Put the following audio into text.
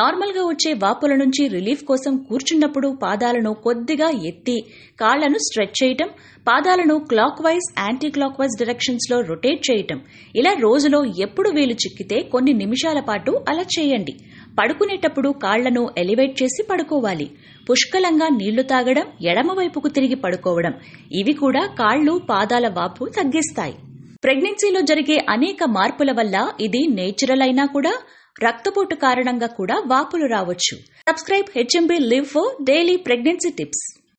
నార్మల్గా వచ్చే వాపుల నుంచి రిలీఫ్ కోసం కూర్చున్నప్పుడు పాదాలను కొద్దిగా ఎత్తి కాళ్లను స్ట్రెచ్ చేయటం పాదాలను clockwise anti clockwise directions లో రొటేట్ చేయటం ఇలా రోజులో ఎప్పుడు వీలు చిక్కితే కొన్ని నిమిషాల పాటు అలా చేయండి పడుకునేటప్పుడు కాళ్లను ఎలివేట్ చేసి పడుకోవాలి పుష్కలంగా నీళ్లు తాగడం ఎడమవైపుకు తిరిగి పడుకోవడం ఇవి కూడా కాళ్లు పాదాల వాపు తగ్గిస్తాయి ప్రెగ్నెన్సీలో జరిగే అనేక మార్పుల వల్ల ఇది నేచురల్ అయినా కూడా రక్తపోటు కారణంగా కూడా వాపులు రావచ్చు subscribe HMB live for daily pregnancy tips